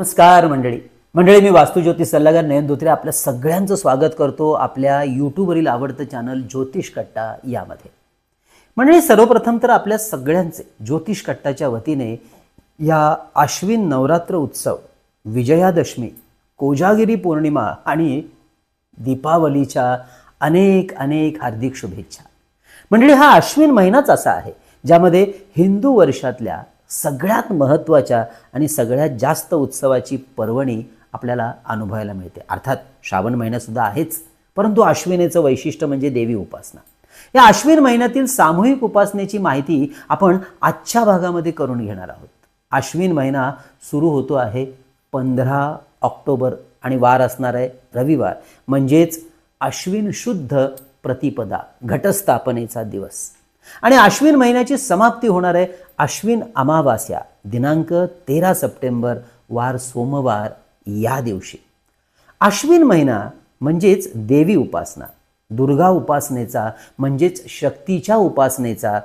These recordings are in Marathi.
नमस्कार मंडळी मंडळी मी वास्तुज्योतिष सल्लागार नयन धोत्रे आपल्या सगळ्यांचं स्वागत करतो आपल्या यूट्यूबवरील आवडतं चॅनल ज्योतिष कट्टा यामध्ये मंडळी सर्वप्रथम तर आपल्या सगळ्यांचे ज्योतिष कट्टाच्या वतीने या आश्विन नवरात्र उत्सव विजयादशमी कोजागिरी पौर्णिमा आणि दीपावलीच्या अनेक अनेक हार्दिक शुभेच्छा मंडळी हा आश्विन महिनाच असा आहे ज्यामध्ये हिंदू वर्षातल्या सगळ्यात महत्त्वाच्या आणि सगळ्यात जास्त उत्सवाची पर्वणी आपल्याला अनुभवायला मिळते अर्थात श्रावण महिनासुद्धा आहेच परंतु अश्विनेचं वैशिष्ट्य म्हणजे देवी उपासना या अश्विन महिन्यातील सामूहिक उपासनेची माहिती आपण आजच्या भागामध्ये करून घेणार आहोत अश्विन महिना सुरू होतो आहे पंधरा ऑक्टोबर आणि वार असणार आहे रविवार म्हणजेच अश्विन शुद्ध प्रतिपदा घटस्थापनेचा दिवस आणि आश्विन महिन्याची समाप्ती होणार आहे आश्विन अमावास्या दिनांक तेरा सप्टेंबर वार सोमवार या दिवशी आश्विन महिना म्हणजेच देवी उपासना दुर्गा उपासनेचा म्हणजेच शक्तीच्या उपासनेचा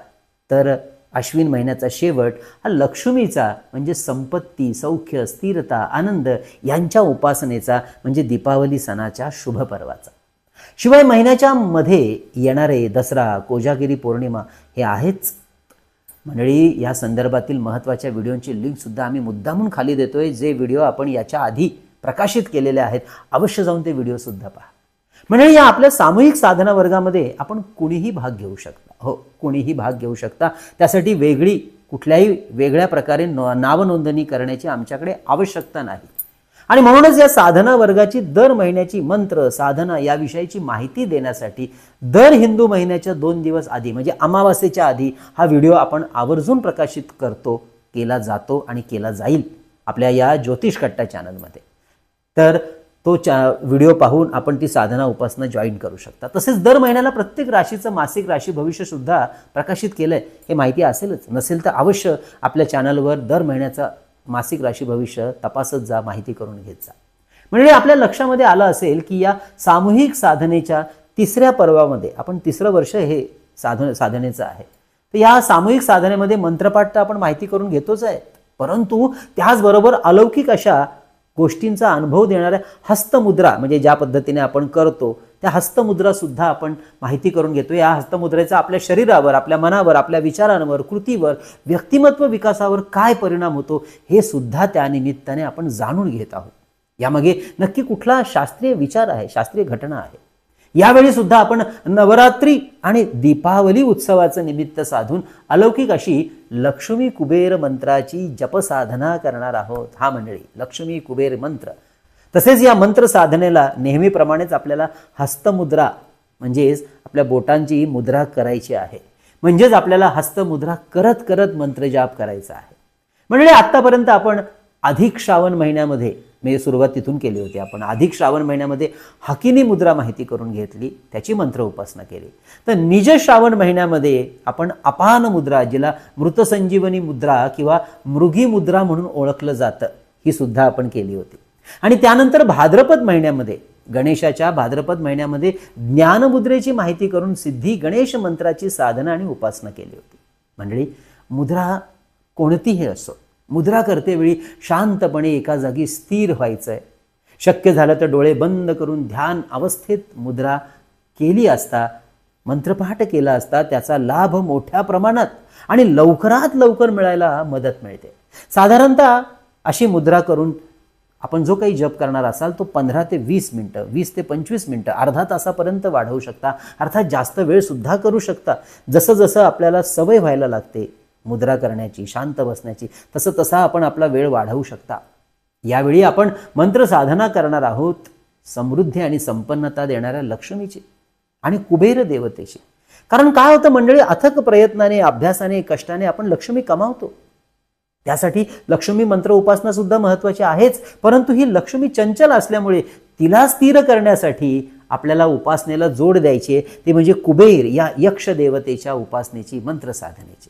तर अश्विन महिन्याचा शेवट हा लक्ष्मीचा म्हणजे संपत्ती सौख्य स्थिरता आनंद यांच्या उपासनेचा म्हणजे दीपावली सणाच्या शुभ पर्वाचा शिवाय महिन्याच्या मध्ये येणारे दसरा कोजागिरी पौर्णिमा हे आहेच मंडळी या संदर्भातील महत्त्वाच्या व्हिडिओंची सुद्धा आम्ही मुद्दामून खाली देतोय जे व्हिडिओ आपण याच्या आधी प्रकाशित केलेले आहेत अवश्य जाऊन ते व्हिडिओ सुद्धा पहा म्हणजे या आपल्या सामूहिक साधना वर्गामध्ये आपण कुणीही भाग घेऊ शकता हो कुणीही भाग घेऊ शकता त्यासाठी वेगळी कुठल्याही वेगळ्या प्रकारे नावनोंदणी करण्याची आमच्याकडे आवश्यकता नाही आणि म्हणूनच या साधना वर्गाची दर महिन्याची मंत्र साधना या विषयाची माहिती देण्यासाठी दर हिंदू महिन्याच्या दोन दिवस आधी म्हणजे अमावास्येच्या आधी हा व्हिडिओ आपण आवर्जून प्रकाशित करतो केला जातो आणि केला जाईल आपल्या या ज्योतिष कट्टा चॅनलमध्ये तर तो चा व्हिडिओ पाहून आपण ती साधना उपासना जॉईन करू शकता तसेच दर महिन्याला प्रत्येक राशीचं मासिक राशी भविष्यसुद्धा प्रकाशित केलं हे माहिती असेलच नसेल तर अवश्य आपल्या चॅनलवर दर महिन्याचा मासिक राशी भविष्य तपासत जा माहिती करून घेत जा म्हणजे आपल्या लक्षामध्ये आलं असेल की या सामूहिक साधनेच्या तिसऱ्या पर्वामध्ये आपण तिसरं वर्ष हे साधन साधनेचं आहे तर या सामूहिक साधनेमध्ये मंत्रपाठ तर आपण माहिती करून घेतोच आहे परंतु त्याचबरोबर अलौकिक अशा गोष्टींचा अनुभव देणाऱ्या हस्तमुद्रा म्हणजे ज्या पद्धतीने आपण करतो त्या सुद्धा आपण माहिती करून घेतो या हस्तमुद्रेचा आपल्या शरीरावर आपल्या मनावर आपल्या विचारांवर कृतीवर व्यक्तिमत्व विकासावर काय परिणाम होतो हे सुद्धा त्या निमित्ताने आपण जाणून घेत आहोत यामध्ये नक्की कुठला शास्त्रीय विचार आहे शास्त्रीय घटना आहे यावेळी सुद्धा आपण नवरात्री आणि दीपावली उत्सवाचं निमित्त साधून अलौकिक अशी लक्ष्मी कुबेर मंत्राची जपसाधना करणार आहोत हा मंडळी लक्ष्मी कुबेर मंत्र तसेच या मंत्र साधनेला नेहमीप्रमाणेच आपल्याला हस्तमुद्रा म्हणजेच आपल्या बोटांची मुद्रा करायची आहे म्हणजेच आपल्याला हस्तमुद्रा करत करत मंत्रजाप करायचा आहे म्हणजे आत्तापर्यंत आपण अधिक श्रावण महिन्यामध्ये म्हणजे सुरुवात तिथून केली होती आपण अधिक श्रावण महिन्यामध्ये हकीनी मुद्रा माहिती करून घेतली त्याची मंत्र उपासना केली तर निज श्रावण महिन्यामध्ये आपण अपान मुद्रा जिला मृतसंजीवनी मुद्रा किंवा मृगी मुद्रा म्हणून ओळखलं जातं ही सुद्धा आपण केली होती आणि त्यानंतर भाद्रपद महिन्यामध्ये गणेशाच्या भाद्रपद महिन्यामध्ये ज्ञानमुद्रेची माहिती करून सिद्धी गणेश मंत्राची साधना आणि उपासना केली होती मंडळी मुद्रा कोणतीही असो मुद्रा करतेवेळी शांतपणे एका जागी स्थिर व्हायचं आहे शक्य झालं तर डोळे बंद करून ध्यान अवस्थेत मुद्रा केली असता मंत्रपाठ केला असता त्याचा लाभ मोठ्या प्रमाणात आणि लवकरात लवकर मिळायला मदत मिळते साधारणतः अशी मुद्रा करून आपण जो काही जप करणार असाल तो पंधरा ते वीस मिनटं वीस ते पंचवीस मिनटं अर्धा तासापर्यंत वाढवू शकता अर्थात जास्त वेळसुद्धा करू शकता जसं जसं आपल्याला सवय व्हायला लागते मुद्रा करण्याची शांत बसण्याची तसं तसा आपण आपला वेळ वाढवू शकता यावेळी आपण मंत्र साधना करणार आहोत समृद्धी आणि संपन्नता देणाऱ्या लक्ष्मीची आणि कुबेर देवतेची कारण काय होतं मंडळी अथक प्रयत्नाने अभ्यासाने कष्टाने आपण लक्ष्मी कमावतो त्यासाठी लक्ष्मी मंत्र उपासना सुद्धा महत्वाची आहेच परंतु ही लक्ष्मी चंचल असल्यामुळे तिला स्थिर करण्यासाठी आपल्याला उपासनेला जोड द्यायचे ते म्हणजे कुबेर या यक्ष देवतेच्या उपासनेची मंत्र साधनेची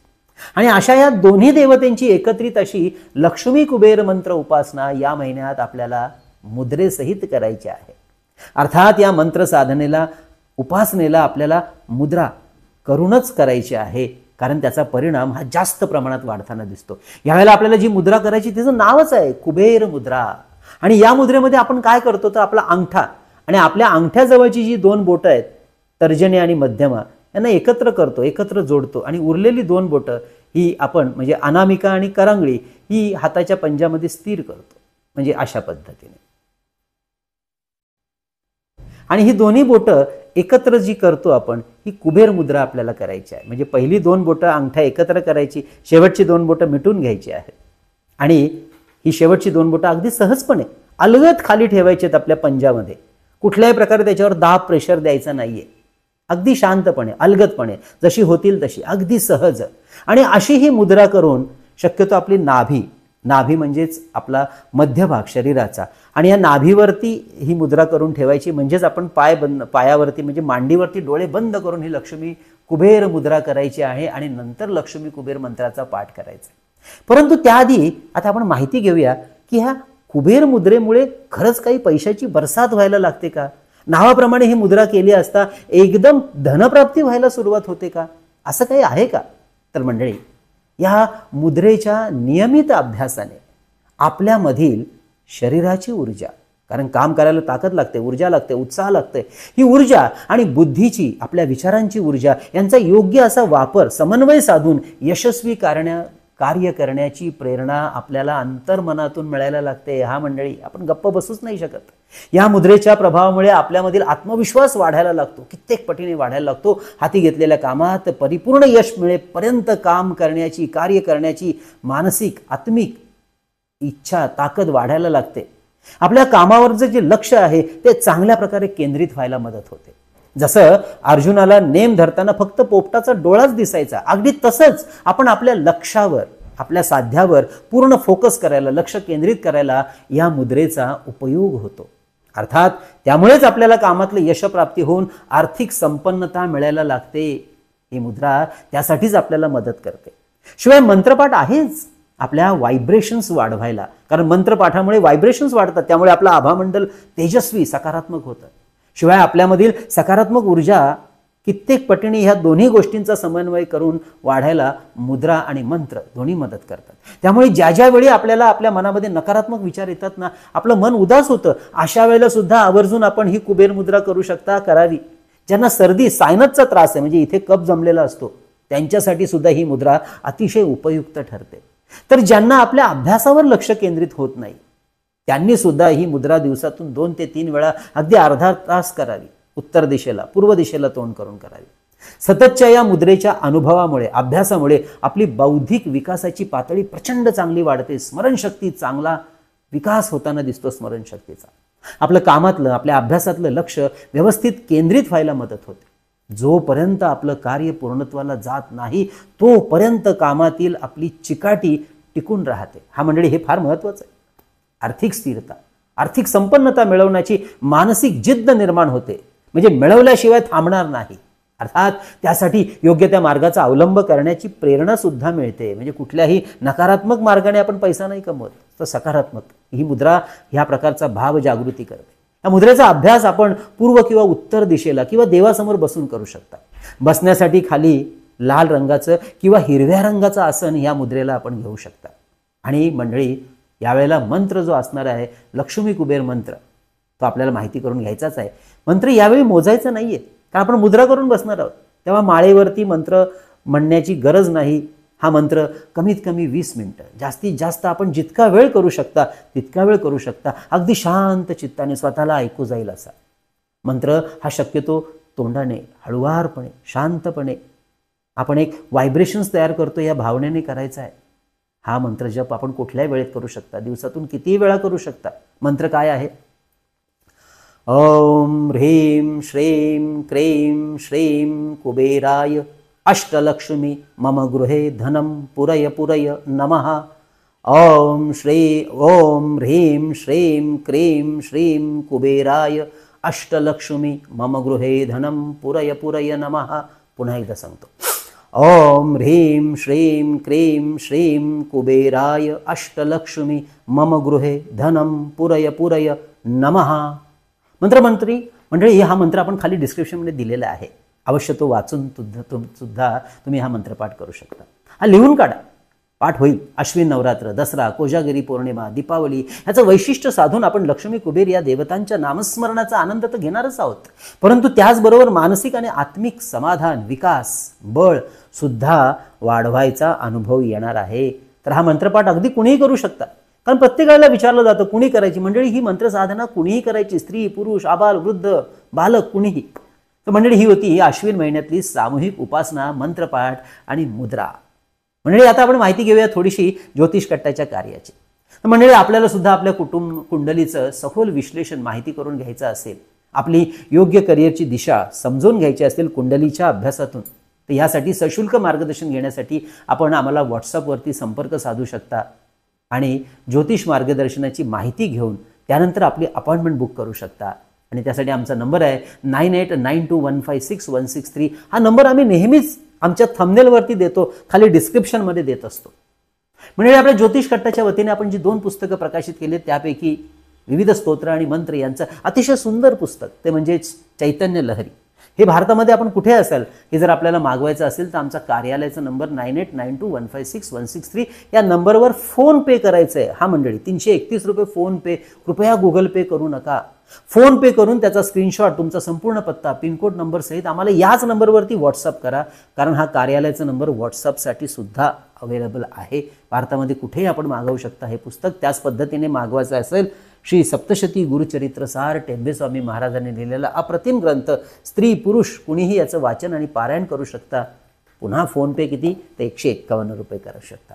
आणि अशा या दोन्ही देवतेंची एकत्रित अशी लक्ष्मी कुबेर मंत्र उपासना या महिन्यात आपल्याला मुद्रेसहित करायची आहे अर्थात या मंत्र साधनेला उपासनेला आपल्याला मुद्रा करूनच करायची आहे कारण त्याचा परिणाम हा जास्त प्रमाणात वाढताना दिसतो यावेळेला आपल्याला जी मुद्रा करायची तिचं नावच आहे कुबेर मुद्रा आणि या मुद्रेमध्ये आपण काय करतो तर आपला अंगठा आणि आपल्या अंगठ्याजवळची जी दोन बोटं आहेत तर्जनी आणि मध्यमा यांना एकत्र करतो एकत्र जोडतो आणि उरलेली दोन बोटं ही आपण म्हणजे अनामिका आणि करांगळी ही हाताच्या पंजामध्ये स्थिर करतो म्हणजे अशा पद्धतीने आणि ही दोन्ही बोटं एकत्र जी करतो आपण ही कुबेर मुद्रा आपल्याला करायची आहे म्हणजे पहिली दोन बोटं अंगठ्या एकत्र करायची शेवटची दोन बोटं मिटून घ्यायची आहेत आणि ही शेवटची दोन बोटं अगदी सहजपणे अलगत खाली ठेवायची आहेत आपल्या पंजामध्ये कुठल्याही प्रकारे त्याच्यावर दाब प्रेशर द्यायचा नाहीये अगदी शांतपणे अलगतपणे जशी होतील तशी अगदी सहज आणि अशी ही मुद्रा करून शक्यतो आपली नाभी नाभी म्हणजेच आपला मध्यभाग शरीराचा आणि या नाभीवरती ही मुद्रा करून ठेवायची म्हणजेच आपण पाय बंद पायावरती म्हणजे मांडीवरती डोळे बंद करून ही लक्ष्मी कुबेर मुद्रा करायची आहे आणि नंतर लक्ष्मी कुबेर मंत्राचा पाठ करायचा परंतु त्याआधी आता आपण माहिती घेऊया की ह्या कुबेर मुद्रेमुळे खरंच काही पैशाची बरसात व्हायला लागते का नावाप्रमाणे ही मुद्रा केली असता एकदम धनप्राप्ती व्हायला सुरुवात होते का असं काही आहे का तर मंडळी या मुद्रेच्या नियमित अभ्यासाने आपल्यामधील शरीराची ऊर्जा कारण काम करायला ताकद लागते ऊर्जा लागते उत्साह लागते ही ऊर्जा आणि बुद्धीची आपल्या विचारांची ऊर्जा यांचा योग्य असा वापर समन्वय साधून यशस्वी करण्या कार्य करण्याची प्रेरणा आपल्याला अंतर्मनातून मिळायला लागते हा मंडळी आपण गप्प बसूच नाही शकत या मुद्रेच्या प्रभावामुळे आपल्यामधील आत्मविश्वास वाढायला लागतो कित्येक पटीने वाढायला लागतो हाती घेतलेल्या कामात परिपूर्ण यश मिळेपर्यंत काम करण्याची कार्य करण्याची मानसिक आत्मिक इच्छा ताकद वाढायला लागते आपल्या कामावरचं जे लक्ष आहे ते चांगल्या प्रकारे केंद्रित व्हायला मदत होते जसं अर्जुनाला नेम धरताना फक्त पोपटाचा डोळाच दिसायचा अगदी तसंच आपण आपल्या लक्षावर आपल्या साध्यावर पूर्ण फोकस करायला लक्ष केंद्रित करायला या मुद्रेचा उपयोग होतो अर्थात त्यामुळेच आपल्याला कामातले यशप्राप्ती होऊन आर्थिक संपन्नता मिळायला लागते ही मुद्रा त्यासाठीच आपल्याला मदत करते शिवाय मंत्रपाठ आहेच आपल्या व्हायब्रेशन्स वाढवायला कारण मंत्रपाठामुळे व्हायब्रेशन्स वाढतात त्यामुळे आपला आभामंडल तेजस्वी सकारात्मक होतं शिवाय आपल्यामधील सकारात्मक ऊर्जा कित्येक पटीने ह्या दोन्ही गोष्टींचा समन्वय करून वाढायला मुद्रा आणि मंत्र दोन्ही मदत करतात त्यामुळे ज्या ज्यावेळी आपल्याला आपल्या मनामध्ये नकारात्मक विचार येतात ना आपलं मन उदास होतं अशा वेळेला सुद्धा आवर्जून आपण ही कुबेर मुद्रा करू शकता करावी ज्यांना सर्दी सायनसचा त्रास आहे म्हणजे इथे कप जमलेला असतो त्यांच्यासाठी सुद्धा ही मुद्रा अतिशय उपयुक्त ठरते तर ज्यांना आपल्या अभ्यासावर लक्ष केंद्रित होत नाही त्यांनी सुद्धा ही मुद्रा दिवसातून दोन ते तीन वेळा अगदी अर्धा तास करावी उत्तर दिशेला पूर्व दिशेला तोंड करून करावी सततच्या या मुद्रेच्या अनुभवामुळे अभ्यासामुळे आपली बौद्धिक विकासाची पातळी प्रचंड चांगली वाढते स्मरणशक्ती चांगला विकास होताना दिसतो स्मरणशक्तीचा आपलं कामातलं आपल्या अभ्यासातलं लक्ष व्यवस्थित केंद्रित व्हायला मदत होते जोपर्यंत आपलं कार्य पूर्णत्वाला जात नाही तोपर्यंत कामातील आपली चिकाटी टिकून राहते हा मंडळी हे फार महत्त्वाचं आहे आर्थिक स्थिरता आर्थिक संपन्नता मिळवण्याची मानसिक जिद्द निर्माण होते म्हणजे मिळवल्याशिवाय थांबणार नाही अर्थात त्यासाठी योग्य त्या मार्गाचा अवलंब करण्याची प्रेरणा सुद्धा मिळते म्हणजे कुठल्याही नकारात्मक मार्गाने आपण पैसा नाही कमवत तर सकारात्मक ही मुद्रा ह्या प्रकारचा भाव जागृती करते या मुद्रेचा अभ्यास आपण पूर्व किंवा उत्तर दिशेला किंवा देवासमोर बसून करू शकता बसण्यासाठी खाली लाल रंगाचं किंवा हिरव्या रंगाचं आसन ह्या मुद्रेला आपण घेऊ शकता आणि मंडळी यावेळेला मंत्र जो असणार आहे लक्ष्मी कुबेर मंत्र तो आपल्याला माहिती करून घ्यायचाच आहे मंत्र यावेळी मोजायचं नाही आहे कारण आपण मुद्रा करून बसणार आहोत तेव्हा माळेवरती मंत्र म्हणण्याची गरज नाही हा मंत्र कमीत कमी वीस मिनटं जास्तीत जास्त आपण जितका वेळ करू शकता तितका वेळ करू शकता अगदी शांत चित्ताने स्वतःला ऐकू जाईल असा मंत्र हा शक्यतो तोंडाने हळुवारपणे शांतपणे आपण एक व्हायब्रेशन्स तयार करतो या भावनेने करायचं आहे हा मंत्र जप आपण कुठल्याही वेळेत करू शकता दिवसातून किती वेळा करू शकता मंत्र काय आहे ओम ह्रीं श्रीं क्रीं श्रीं कुबेराय अष्टलक्ष्मी मम गृहे धनं पुरय पुरय नमः ओम श्री ओम ह्रीं श्रीं क्रीं श्रीं कुबेराय अष्टलक्ष्मी मम गृहे धनं पुरय पुरय नमः पुन्हा एकदा सांगतो ॐ ह्रीं श्रीं क्रीं श्रीं कुबेराय अष्टलक्ष्मी मम गृहे धनं पुरय पुरय नमः मंत्री मंडळी हा मंत्र आपण खाली डिस्क्रिप्शनमध्ये दिलेला आहे अवश्य तो वाचून सुद्धा तुम्ही हा मंत्रपाठ करू शकता हा लिहून काढा पाठ होईल अश्विन नवरात्र दसरा कोजागिरी पौर्णिमा दीपावली ह्याचं वैशिष्ट्य साधून आपण लक्ष्मी कुबेर या देवतांच्या नामस्मरणाचा आनंद तर घेणारच आहोत परंतु त्याचबरोबर मानसिक आणि आत्मिक समाधान विकास बळ सुद्धा वाढवायचा अनुभव येणार आहे तर हा मंत्रपाठ अगदी कुणीही करू शकता कारण प्रत्येकाला विचारलं जातं कुणी करायची मंडळी ही मंत्रसाधना कुणीही करायची स्त्री पुरुष आबाल वृद्ध बालक कुणीही तर मंडळी ही होती अश्विन महिन्यातली सामूहिक उपासना मंत्रपाठ आणि मुद्रा मंडळी आता आपण माहिती घेऊया थोडीशी ज्योतिष कट्टाच्या कार्याची मंडळी आपल्याला सुद्धा आपल्या कुटुंब कुंडलीचं सखोल विश्लेषण माहिती करून घ्यायचं असेल आपली योग्य करिअरची दिशा समजून घ्यायची असेल कुंडलीच्या अभ्यासातून तर यासाठी सशुल्क मार्गदर्शन घेण्यासाठी आपण आम्हाला व्हॉट्सअपवरती संपर्क साधू शकता आणि ज्योतिष मार्गदर्शनाची माहिती घेऊन त्यानंतर आपली अपॉइंटमेंट बुक करू शकता आणि त्यासाठी आमचा नंबर आहे nine eight nine two one five six one six three हा नंबर आम्ही नेहमीच आमच्या थमनेलवरती देतो खाली डिस्क्रिप्शनमध्ये देत असतो म्हणजे आपल्या ज्योतिष कट्टाच्या वतीने आपण जी दोन पुस्तकं प्रकाशित केली त्यापैकी विविध स्तोत्र आणि मंत्र यांचं अतिशय सुंदर पुस्तक ते म्हणजे चैतन्य लहरी हे भारतामध्ये आपण कुठे असाल हे जर आपल्याला मागवायचं असेल तर आमचा कार्यालयाचा number nine eight nine two one five six one six three या नंबरवर फोन पे करायचं आहे हा मंडळी तीनशे एकतीस रुपये फोन पे कृपया गुगल पे करू नका फोन पे करून त्याचा स्क्रीनशॉट तुमचा संपूर्ण पत्ता पिनकोड नंबर सहित आम्हाला याच नंबरवरती व्हॉट्सअप करा कारण हा कार्यालयाचा नंबर व्हॉट्सअपसाठी सुद्धा अवेलेबल आहे भारतामध्ये कुठेही आपण मागवू शकता हे पुस्तक त्याच पद्धतीने मागवायचं असेल श्री सप्तशती गुरुचरित्र गुरुचरित्रसार टेंबेस्वामी महाराजांनी लिहिलेला अप्रतिम ग्रंथ स्त्री पुरुष कुणीही याचं वाचन आणि पारायण करू शकता पुन्हा पे किती ते एकशे एक्कावन्न रुपये करू शकता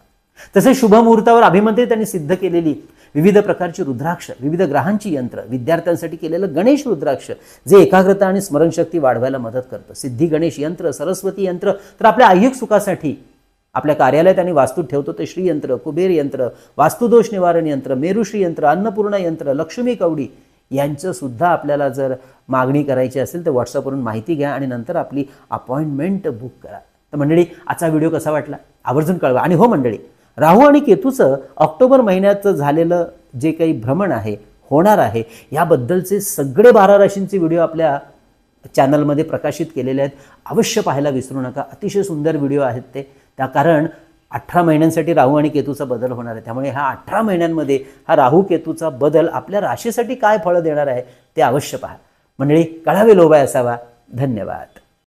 तसेच शुभमुहूर्तावर अभिमंत्रित त्यांनी सिद्ध केलेली विविध प्रकारची रुद्राक्ष विविध ग्रहांची यंत्र विद्यार्थ्यांसाठी केलेलं गणेश रुद्राक्ष जे एकाग्रता आणि स्मरणशक्ती वाढवायला मदत करतं सिद्धी गणेश यंत्र सरस्वती यंत्र तर आपल्या आयुक सुखासाठी आपल्या कार्यालयात आणि वास्तूत ठेवतो ते श्रीयंत्र कुबेर यंत्र वास्तुदोष निवारण यंत्र मेरुश्री यंत्र अन्नपूर्णा यंत्र लक्ष्मी कवडी यांचं सुद्धा आपल्याला जर मागणी करायची असेल तर व्हॉट्सअपवरून माहिती घ्या आणि नंतर आपली अपॉइंटमेंट बुक करा तर मंडळी आजचा व्हिडिओ कसा वाटला आवर्जून कळवा आणि हो मंडळी राहू आणि केतूचं ऑक्टोबर महिन्याचं झालेलं जे काही भ्रमण आहे होणार आहे याबद्दलचे सगळे बारा राशींचे व्हिडिओ आपल्या चॅनलमध्ये प्रकाशित केलेले आहेत अवश्य पाहायला विसरू नका अतिशय सुंदर व्हिडिओ आहेत ते त्या कारण अठरा महिन्यांसाठी राहू आणि केतूचा बदल होणार आहे त्यामुळे ह्या अठरा महिन्यांमध्ये हा राहू केतूचा बदल आपल्या राशीसाठी काय फळं देणार आहे ते अवश्य पहा मंडळी कळावे लोभाय असावा धन्यवाद